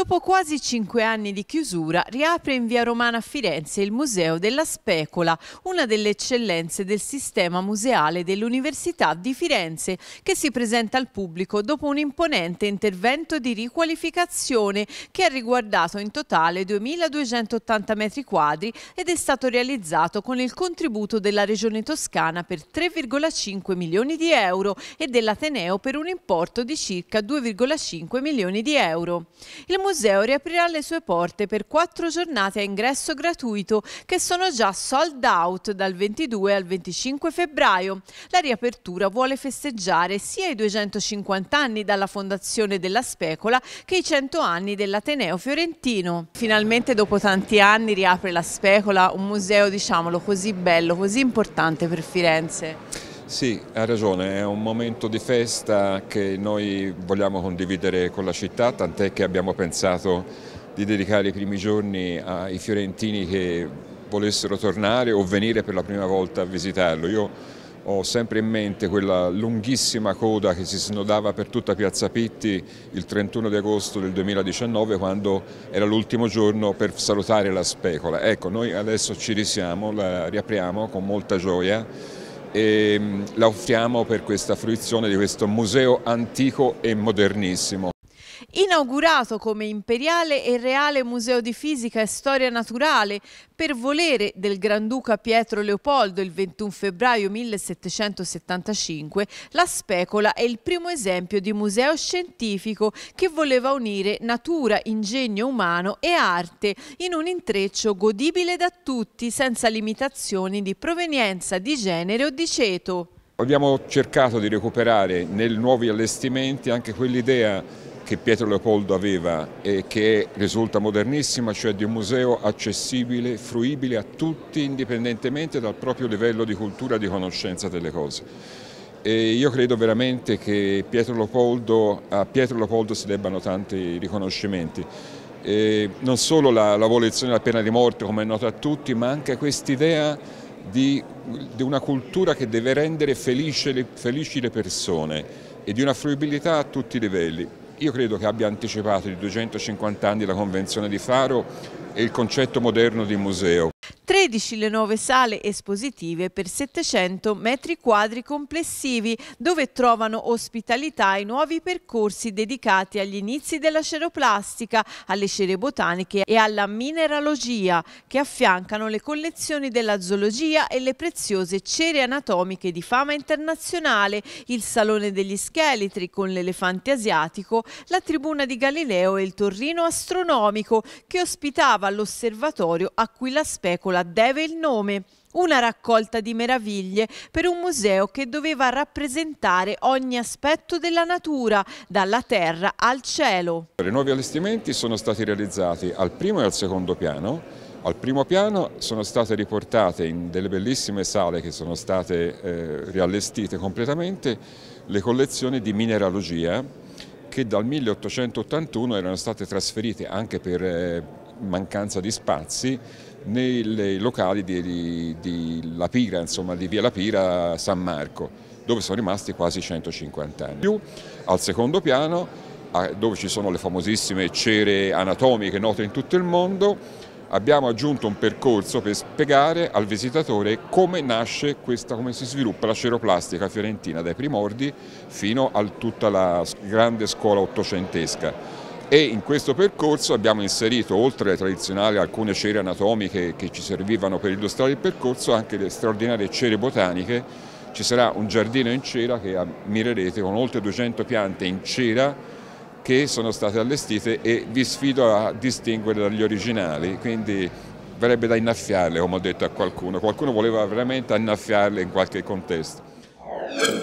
Dopo quasi cinque anni di chiusura, riapre in via Romana a Firenze il Museo della Specola, una delle eccellenze del sistema museale dell'Università di Firenze, che si presenta al pubblico dopo un imponente intervento di riqualificazione che ha riguardato in totale 2.280 metri quadri ed è stato realizzato con il contributo della Regione Toscana per 3,5 milioni di euro e dell'Ateneo per un importo di circa 2,5 milioni di euro. Il museo riaprirà le sue porte per quattro giornate a ingresso gratuito che sono già sold out dal 22 al 25 febbraio. La riapertura vuole festeggiare sia i 250 anni dalla fondazione della Specola che i 100 anni dell'Ateneo fiorentino. Finalmente dopo tanti anni riapre la Specola, un museo diciamolo così bello, così importante per Firenze. Sì, ha ragione, è un momento di festa che noi vogliamo condividere con la città, tant'è che abbiamo pensato di dedicare i primi giorni ai fiorentini che volessero tornare o venire per la prima volta a visitarlo. Io ho sempre in mente quella lunghissima coda che si snodava per tutta Piazza Pitti il 31 di agosto del 2019 quando era l'ultimo giorno per salutare la specola. Ecco, noi adesso ci risiamo, la riapriamo con molta gioia e mm, la offriamo per questa fruizione di questo museo antico e modernissimo inaugurato come Imperiale e Reale Museo di Fisica e Storia Naturale per volere del Granduca Pietro Leopoldo il 21 febbraio 1775, la specola è il primo esempio di museo scientifico che voleva unire natura, ingegno umano e arte in un intreccio godibile da tutti senza limitazioni di provenienza, di genere o di ceto. Abbiamo cercato di recuperare nei nuovi allestimenti anche quell'idea che Pietro Leopoldo aveva e che risulta modernissima, cioè di un museo accessibile, fruibile a tutti indipendentemente dal proprio livello di cultura e di conoscenza delle cose. E io credo veramente che Pietro Leopoldo, a Pietro Leopoldo si debbano tanti riconoscimenti. E non solo l'abolizione la, della pena di morte come è nota a tutti, ma anche quest'idea di, di, una cultura che deve rendere felice, felici le persone e di una fruibilità a tutti i livelli. Io credo che abbia anticipato di 250 anni la Convenzione di Faro e il concetto moderno di museo. 13 le nuove sale espositive per 700 metri quadri complessivi, dove trovano ospitalità i nuovi percorsi dedicati agli inizi della ceroplastica, alle cere botaniche e alla mineralogia, che affiancano le collezioni della zoologia e le preziose cere anatomiche di fama internazionale, il Salone degli Scheletri con l'elefante asiatico, la Tribuna di Galileo e il Torrino Astronomico, che ospitava l'osservatorio a cui la Specola a Deve il nome, una raccolta di meraviglie per un museo che doveva rappresentare ogni aspetto della natura, dalla terra al cielo. I nuovi allestimenti sono stati realizzati al primo e al secondo piano, al primo piano sono state riportate in delle bellissime sale che sono state eh, riallestite completamente le collezioni di mineralogia che dal 1881 erano state trasferite anche per eh, mancanza di spazi nei locali di, di La Pira, insomma di via La Pira San Marco, dove sono rimasti quasi 150 anni. Più al secondo piano, dove ci sono le famosissime cere anatomiche note in tutto il mondo, abbiamo aggiunto un percorso per spiegare al visitatore come nasce questa, come si sviluppa la ceroplastica fiorentina dai primordi fino a tutta la grande scuola ottocentesca e in questo percorso abbiamo inserito oltre alle tradizionali alcune cere anatomiche che ci servivano per illustrare il percorso anche le straordinarie cere botaniche, ci sarà un giardino in cera che ammirerete con oltre 200 piante in cera che sono state allestite e vi sfido a distinguere dagli originali, quindi verrebbe da innaffiarle come ho detto a qualcuno, qualcuno voleva veramente innaffiarle in qualche contesto.